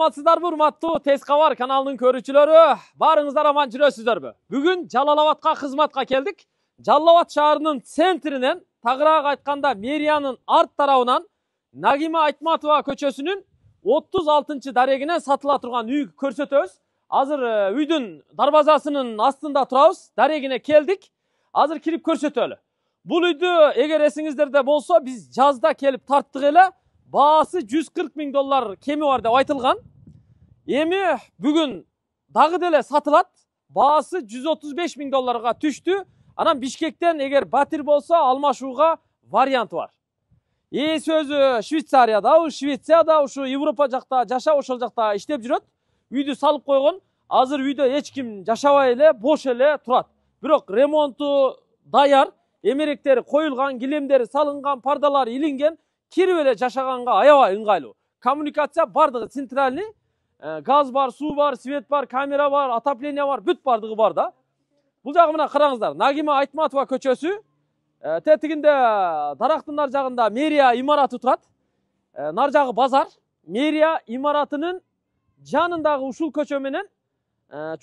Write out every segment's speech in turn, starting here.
саламатсыздарбы урматтуу тез кабар каналынын көрүүчүлөрү баарыңыздар аман жүрөсүздөрбү бүгүн жалалабадка кызматка келдик жалалабад шаарынын центринен тагыраак айтканда мерияның арт тарабынан нагима айтматова көчөсүнүн отуз алтынчы дарегине сатыла турган үйү көрсөтөбүз азыр үйдүн дарбазасынын астында турабыз дарегине келдик азыр кирип көрсөтөлү бул үйдү эгер эсиңиздерде болсо биз жазда келип тарттык эле баасы жүз кырк миң доллар кеми бар деп айтылган эми бүгін дагы деле сатылат баасы 135 отуз долларға миң долларга түштү анан бишкектен егер батир болса алмашуға вариант бар и сөзі Швейцарияда, швецияда ушу европа жақта жашап ошол жақта іштеп жүрөт үйді салып койгон азыр үйді эч ким жашабай эле бош эле турат бирок ремонту даяр эмеректери қойылған килемдери салынған пардалар илинген кирип эле жашағанға аяуа ыңгайлуу коммуникация бардығы центральный газ бар су бар свет бар камера бар отопление бар бүт бардығы бар да бұл жағы мына қараңыздар нагима айтматова көшесі ә, тетігінде дарақтың нар жағында мерия имараты тұрады нар жағы базар мерия имаратының жанындағы ушул көчө менен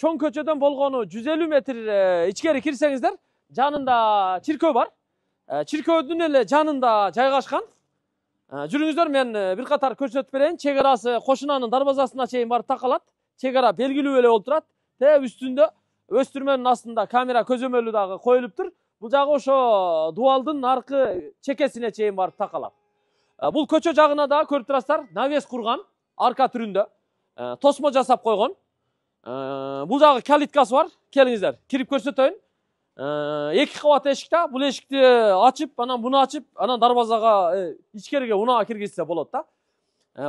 чоң көчөдөн болгону 150 метр ә, ичкери кирсеңиздер жанында чиркөө бар ә, чиркөөдүн эле жанында жайгашкан жүріңіздер мен бір қатар көрсетіп берейін шекарасы арасы қошынаның дарбазасына шейін барып тақалады шекара ара белгілі эле болып тұрады тээ үстінде өстүрменин астында камера көзөмөлү дагы коюлуп тұр бұл жагы ошо дубалдын аркы чекесине чейин барып такалат бул көчө жагына дагы көрүп турасыздар навес курган арка түрүндө тосмо жасап койгон бул жагы калиткасы бар келиңиздер кирип көрсөтөйүн эки кабат эшикте бул эшикти ачып анан буну ачып анан дарбазага э, ичкериге унаға киргизсе болот да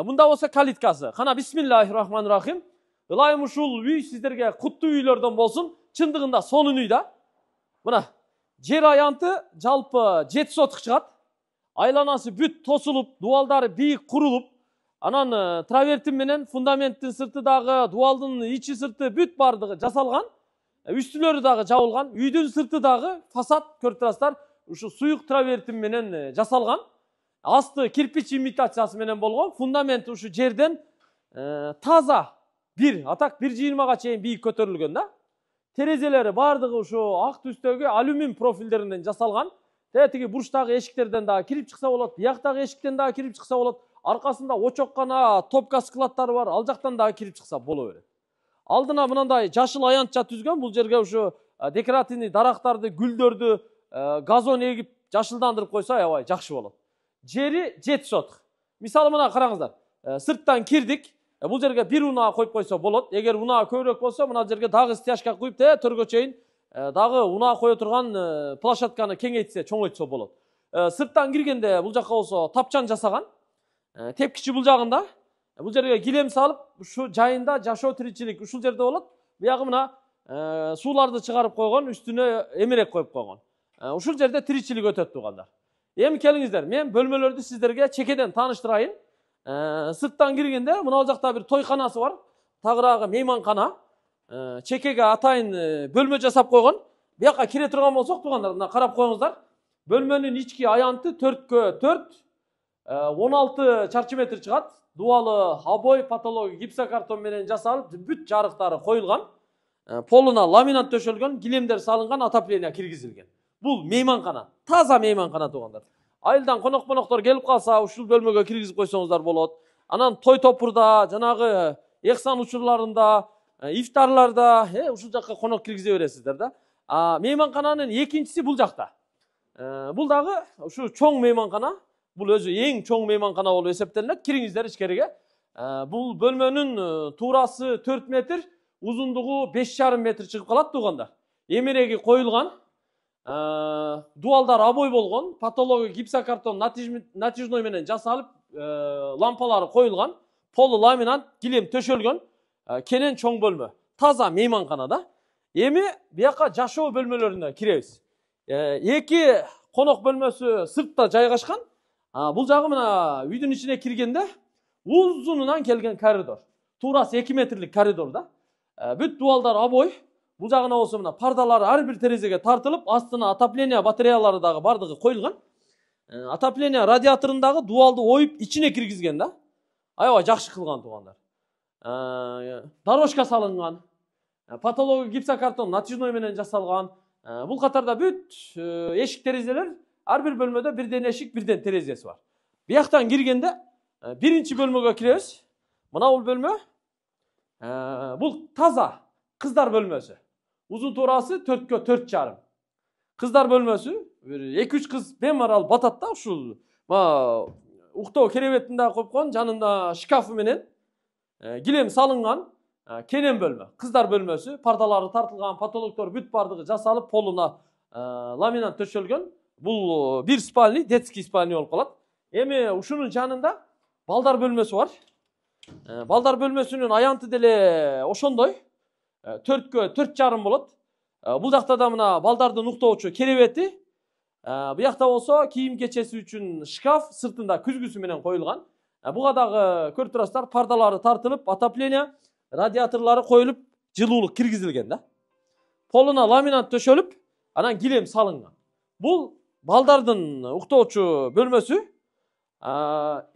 мында э, болсо калиткасы кана бисмиллахи рахмани рахим ылайым ушул үй сиздерге куттуу үйлөрдөн болсун чындыгында сонун үй да мына жер аянты жалпы жети сотық чыгат айланасы бүт тосулуп дубалдары бийик курулуп анан э, травертин менен фундаменттин сырты дагы дубалдын ичи сырты бүт баардыгы жасалган үстілері дағы жабылған үйдің сырты дағы фасад көріп тұрасыздар ушу суюк травертин менен жасалған асты кирпич имитациясы менен болгон фундамент ушу жерден таза бир а так бир жыйырмага чейин бийик көтөрүлгөн да терезелери баардыгы ушу ак түстөгү алюмин профилдеринен жасалган тиги бурчтагы эшиктерден дагы кирип чыкса болот бияктагы эшиктен дагы кирип чыкса болот аркасында очоккана топка складдары бар ал жактан дагы кирип чыкса боло берет алдына мынандай жашыл аянтча түзгөн бул жерге ушу декоративный дарактарды гүлдөрдү газон эгип жашылдандырып койсо аябай жакшы болот жери жети сотық мисалы мына караңыздар сырттан кирдик бул жерге бир унаа коюп койсо болот эгер унаа көбүрөөк болсо мына жерге дагы стяжка куюп те төргө чейин дагы унаа кое турган площадканы кеңейтсе чоңойтсо болот сырттан киргенде бул жака болсо тапчан жасаган тепкичи бул жагында бул жерге килем салып ушу жайында жашоо тиричилик ушул жерде болот биягы мына сууларды чыгарып койгон үстүнө эмерек коюп койгон ушул жерде тиричилик өтөт туугандар эми келиңиздер мен бөлмөлөрдү сиздерге чекеден тааныштырайын сырттан киргенде мына жакта бир тойканасы бар тагыраагы мейманкана чекеге атайын бөлмө жасап койгон бияка кире турган болсок туугандар мына карап коюңуздар бөлмөнүн ички аянты төрткө төрт он алты чарчы метр чыгат дуалы обой гипсокартон менен жасалып бүт жарыктары коюлган э, полуна ламинат төшөлгөн килемдер салынган отопление киргизилген бул мейманкана таза мейманкана туугандар айылдан конок моноктор келип калса ушул бөлмөгө киргизип койсоңуздар болот анан той топурда жанагы эхсан учурларында э, ифтарларда э ушул жакка конок киргизе бересиздер да а мейманкананын экинчиси бул жакта э, бул дагы ушу чоң мейманкана бұл өзі ең чоң мейманхана болып есептелінеді кіріңіздер ішкеріге бұл бөлменің турасы 4 метр ұзындығы жарым метр шығып қалады туғандар эмереги қойылған ә, дуалдар абой болған гипсокартон натяжной менен жасалып лампалары қойылған полы ламинант килем төшөлгөн кенен чоң бөлмө таза мейманкана да эми бияка жашоо бөлмөлөрүнө киребиз эки конок бөлмөсү сыртта жайгашкан бұл жағы мына үйдің ішіне кіргенде ұзынынан келген коридор туурасы эки метрлик коридор да бүт дубалдар обой бул жагына болсо мына пардалары ар бир терезеге тартылып астына отопление батареялары дагы бардыгы коюлган отопление радиаторун дагы дубалды оюп ичине киргизген да аябай жакшы кылган туугандар дорожка салынган потологу гипсокартон натяжной менен жасалган бул катарда бүт эшик терезелер Ар бир бөлмөдө бирден эшик бирден терезеси бар бияктан киргенде биринчи бөлмөгө киребиз мына бул бөлмө бул таза кыздар бөлмөсү узун туурасы төрткө төрт жарым кыздар бөлмөсү бир эки үч кыз бемарал батат да ушул мага уктоо керебетин дагы коюп койгон жанында шкафы менен килем салынган кенен бөлмө кыздар бөлмөсү пардалары тартылган потолоктор бүт бардыгы жасалып полуна ламинат төшөлгөн bu bir spalni, detski spalniol kalat. Emi şunun canında baldar bölmesi var. E, baldar bölmesinin ayantı dili oşondoy. E, ee, tört kö, tört çarım bulut. E, ee, bu dakta da mına baldarda nokta uçu kereveti. E, bu yakta olsa kiyim geçesi için şkaf sırtında küzgüsü menen koyulgan. E, bu kadar e, körtüraslar pardaları tartılıp atapleniya radyatörleri koyulup жылуулук киргизилген да полуна ламинат төшөлүп анан килем салынган бул балдардын уктоочу бөлмөсү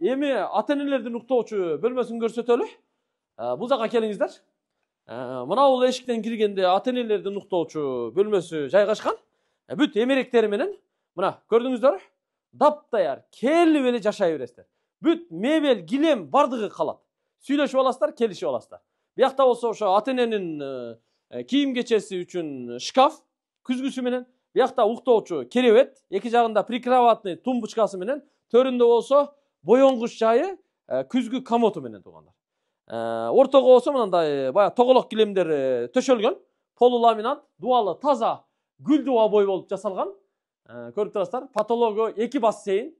эми ата энелердин уктоочу бөлмөсүн көрсөтөлү бул жака келиңиздер мына бул эшиктен киргенде ата энелердин уктоочу бөлмөсү жайгашкан бүт эмеректери менен мына көрдүңүздөрбү Даптаяр келип эле жашай бересиздер бүт мебель килем баардыгы калат сүйлөшүп аласыздар келишип аласыздар биякта болсо ошо ата эненин э, кийим кечеси үчүн шкаф күзгүсү менен биякта уктоочу керебет эки жагында прикроватный тумбочкасы менен төрүндө болсо боенгуч жайы күзгү комоту менен туугандар ортого болсо мындай баягы тоголок килемдер төшөлгөн полуламинант дубалы таза гүл обой бой болуп жасалган көрүп турасыздар потологу эки бассейн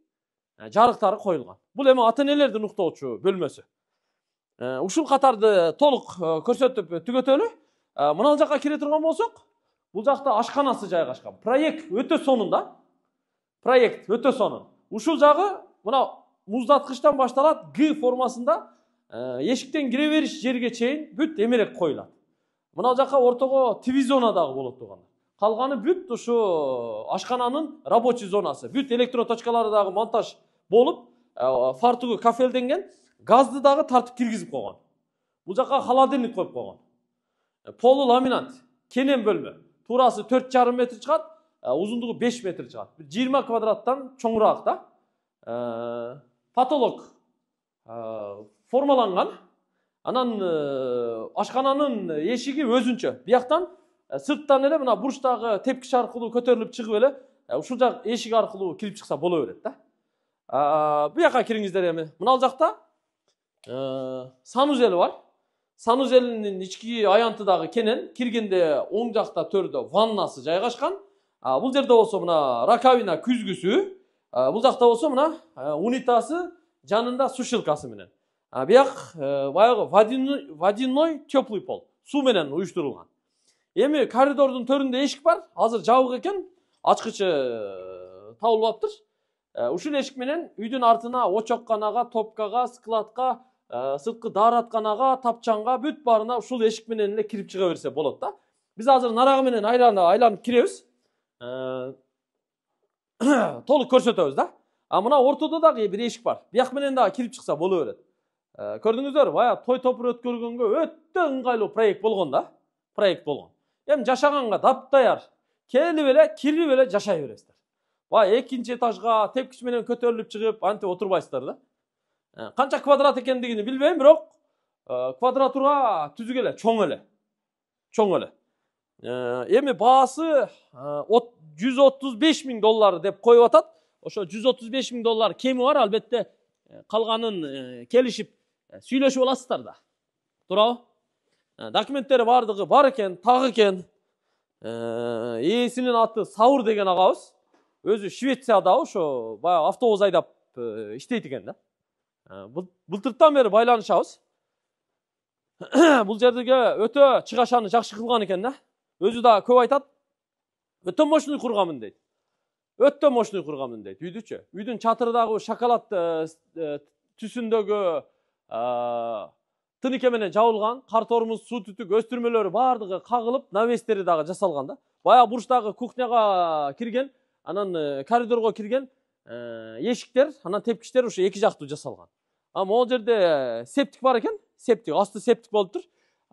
жарыктары коюлган бул эми ата энелердин уктоочу бөлмөсү ушул катарды толук көрсөтүп түгөтөлү мынал жака кире турган болсок бұл жақта ашханасы жайғашқан проект өте соңында проект өте соңы ушул жағы мынау мұздатқыштан башталат г формасында ә, есіктен кіре жерге чейин бүт эмерек коюлат мына жаққа ортого тв зонадагы болот туугандар калганы бүт ушу э, ашкананын рабочий зонасы бүт электроточкалары дагы монтаж болуп ә, э, фартугу кафелденген газды дагы тартып киргизип койгон бул жака холодильник коюп койгон полу ламинат кенен бөлмө турасы төрт жарым метр шығады ұзындығы 5 метр шығады 20 квадраттан чоңураак да потолок формаланган формаланған анан ашкананын эшиги өзүнчө бияктан сырттан эле мына бурчтагы тепкич аркылуу көтөрүлүп чыгып эле ушул жак эшик аркылуу кирип чыкса боло берет да бияка кириңиздер эми мынал жакта ә, санузел бар санузелинин ички аянтыдағы кенен киргенде оң жақта төрдө ваннасы жайгашкан бұл жерде болсо мына раковина күзгүсү бұл жақта болсо мына унитазы жанында сушилкасы менен бияк баягы водяной теплый пол су менен уюштурулган эми коридордун төрүндө эшик бар азыр жабык экен ачкычы табылбаптыр ушул эшик менен үйдүн артына очокканага топкага складка сырткы дааратканага тапчанга бүт баарына ушул эшик менен эле кирип чыга берсе болот да биз азыр нарагы менен айланып киребиз толук көрсөтөбүз да а мына ортодо дагы бир эшик бар бияк менен дагы кирип чыкса боло берет көрдүңүздөр баягы той топур өткөргөнгө өтө ыңгайлуу проект болгон да проект болгон эми жашаганга даптаяр келип эле кирип эле жашай бересиздер баягы экинчи этажга тепкич менен көтөрүлүп чыгып антип отурбайсыздар да Э, қанша квадрат екендігін білмеймін бірақ э, квадратура түзүк эле чоң эле чоң эле эми баасы э, жүз отуз беш миң доллар деп коюп атат ошо жүз отуз беш миң доллар кеми бар албетте калганын келишип сүйлөшүп аласыздар да туурабы документтери баардыгы бар экен так экен ээсинин аты саур деген агабыз өзү швецияда ошо баягы автобус айдап иштейт экен да былтыртан бері байланышабыз бұл жердегі өте чыгашаны жақсы қылған екен да өзі да көп айтады өте мощный құрғанмын дейді өте мощный құрғанмын дейді үйді үйдің чатырдағы шоколад түсіндегі ә, тынекеменен жабылған тормоз су түтік өстүрмөлөрү баардыгы кагылып навестери дагы жасалган да баягы бурчтагы кухняга кирген анан коридорго кирген эшиктер анан тепкичтер ушу эки жактуу жасалган а ол жерде септик бар екен септик асты септик болып тұр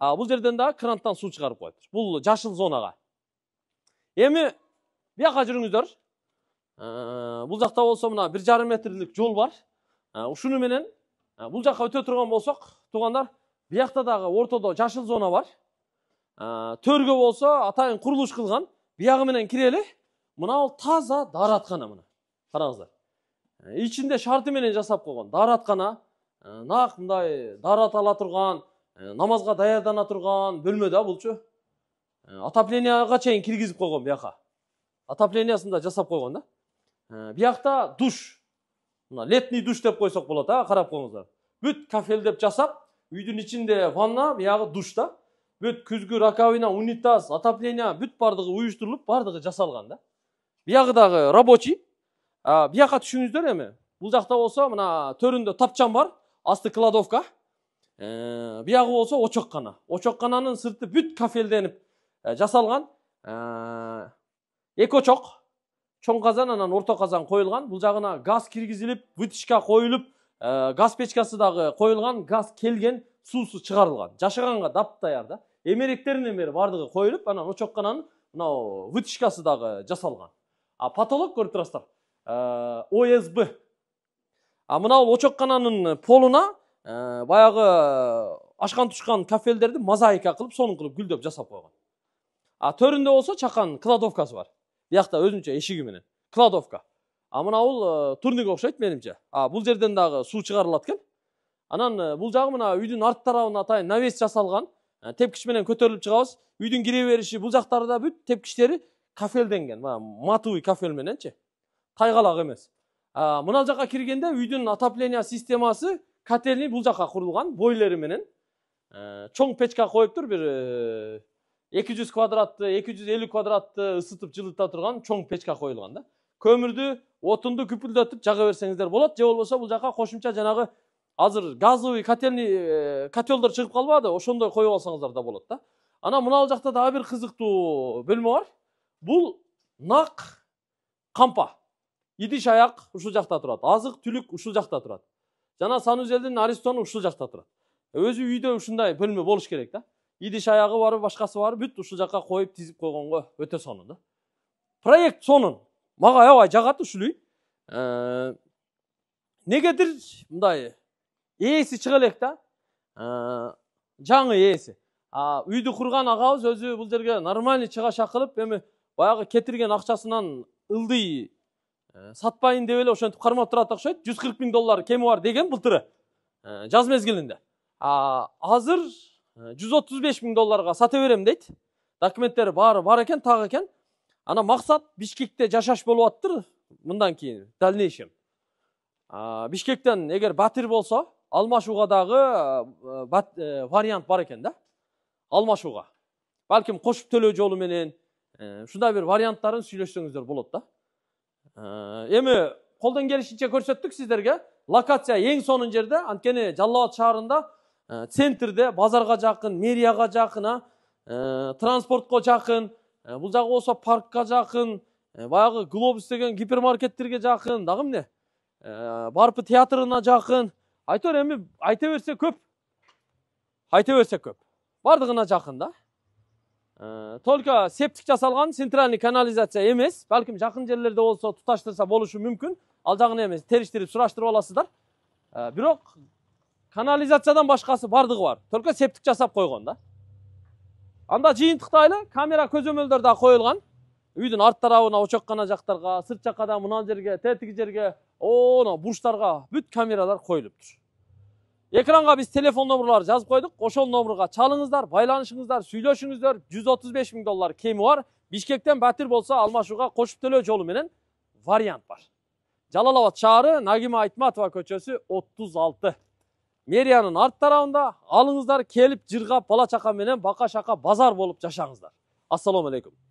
а, бұл жерден дағы кранттан су шығарып қойып тұр бұл жасыл зонаға емі бияққа жүріңіздер бұл жақта болса мына бір жарым метрлік жол бар ушуну менен бұл жаққа өтө тұрған болсақ туғандар биякта дағы ортада жашыл зона бар төргө болса атайын курулуш қылған биягы менен кирели мына таза даараткана мына караңыздар ичинде шарты менен жасап койгон даратқана. Э, нақ мындай дара тала тұрған э, намазға даярдана тұрған бөлме да ә, э, отоплениеға шейін киргізіп қойған отоплениясын да жасап қойған да бияқта душ мына летний душ деп қойсақ болады а қарап қойыңыздар бүт кафель деп жасап үйдің ішінде ванна бияғы душ та бүт күзгі раковина унитаз отопление бүт бардығы уюштурулуп бардығы жасалған да бияғы дагы рабочий бияққа түшүңүздөр еме Бұл жақта болса мына төрінде тапчан бар асты кладовка ә, бияғы болса очоккана очоккананын сырты бүт кафелденип жасалған ә, эки очок чоң казан анан орто казан коюлган бул жагына газ киргизилип вытяжка коюлуп газ печкасы дагы коюлган газ келген суусу чыгарылган жашаганга дап даяр да эмеректеринен бери баардыгы коюлуп анан очоккананын мынау вытяжкасы дагы жасалган а потолок көрүп турасыздар осб а мынау очоккананын э, полуна э, баягы э, ашкан тушкан кафелдерди мозаика кылып сонун кылып гүлдөп жасап койгон а төрүндө болсо чақан кладовкасы бар биякта өзүнчө эшиги менен кладовка а мынабул турник окшойт менимче а бул жерден дагы суу чыгарылат экен анан бул жагы мына үйдүн арт тарабына атайын навес жасалган тепкич менен көтөрүлүп чыгабыз үйдүн кире бериши бул жактары да бүт тепкичтери кафелденген баягы матовый кафел мененчи тайгалак эмес мына жаққа кіргенде үйдің отопление системасы котельный бұл жаққа құрылған бойлеріменен чоң печка қойып тұр бір 200 квадратты 250 квадратты ысытып жылыта тұрған чоң печка қойылған да көмірді отынды күпілдетіп жаға берсеңіздер болады же болбосо бұл жаққа қосымша жанагы азыр газовый котельный котелдер шығып қалбады ошондой қойып алсаңыздар да болады да ана мына жақта дагы бір кызыктуу бөлмө бар бұл нақ қампа идиш аяк ушул жакта турат азык түлүк ушул жакта турат жана санузелдин аристону ушул жакта турат өзү үйдө ушундай бөлмө болуш керек да идиш аягы барбы башкасы барбы бүт ушул жака коюп тизип койгонго өтө сонун да проект сонун мага аябай жагат ушул үй негедир мындай ээси чыга элек да жаңы ээси үйдү курган агабыз өзү бул жерге нормальный чыгаш кылып эми баягы кетирген акчасынан ылдый Э, сатпайын деп эле ошентип кармап турат окшойт жүз кырк миң доллар кеми бар деген былтыры э, жаз мезгилинде азыр э, жүз отуз беш миң долларга сата берем дейт документтери баары бар экен так экен анан максат бишкекте жашаш болуп атыптыр мындан кийин в дальнейшем бишкектен эгер батир болсо алмашууга дагы вариант бар экен да алмашууга балким кошуп төлөө жолу менен ушундай бир варианттарын сүйлөшсөңүздөр болот да Э, эми колдон келишинче көрсөттүк сиздерге локация ең сонун жерде анткени жалал абад э, центрде базарға жақын, мэрияга жакын а э, транспортко жакын бул жагы болсо паркка жакын баягы глобус деген гипермаркеттерге жакын дагы эмне барпы театрына жақын, айтор эми айта берсе көп айта берсе көп баардыгына жакын да только септик жасалған центральный канализация емес бәлкім жақын жерлерде болса тұташтырса болушы мүмкін ал жағын емес териштіріп сұраштырып аласыздар ә, бирок канализациядан башқасы бардығы бар только септик жасап қойған да анда жыйынтыктайлы камера көзөмөлдөр да қойылған үйдің арт тарабына очок қана жақтарға сырт жақада да жерге тетігі жерге о бурчтарга бүт камералар қойылып Ekranga biz telefon numaraları yaz koyduk. Koşol numaraga çalınızlar, baylanışınızlar, söyleşinizler. 135 bin dolar kemi var. Bishkekten batir bolsa almashuga koşup tölö yolu menen variant var. Jalalabat şaharı Nagima Aytmatova köçesi 36. Meriyanın art tarafında alınızlar келіп, жырғап, бала чака менен бака шака базар болып жашаңыздар. Ассалому алейкум.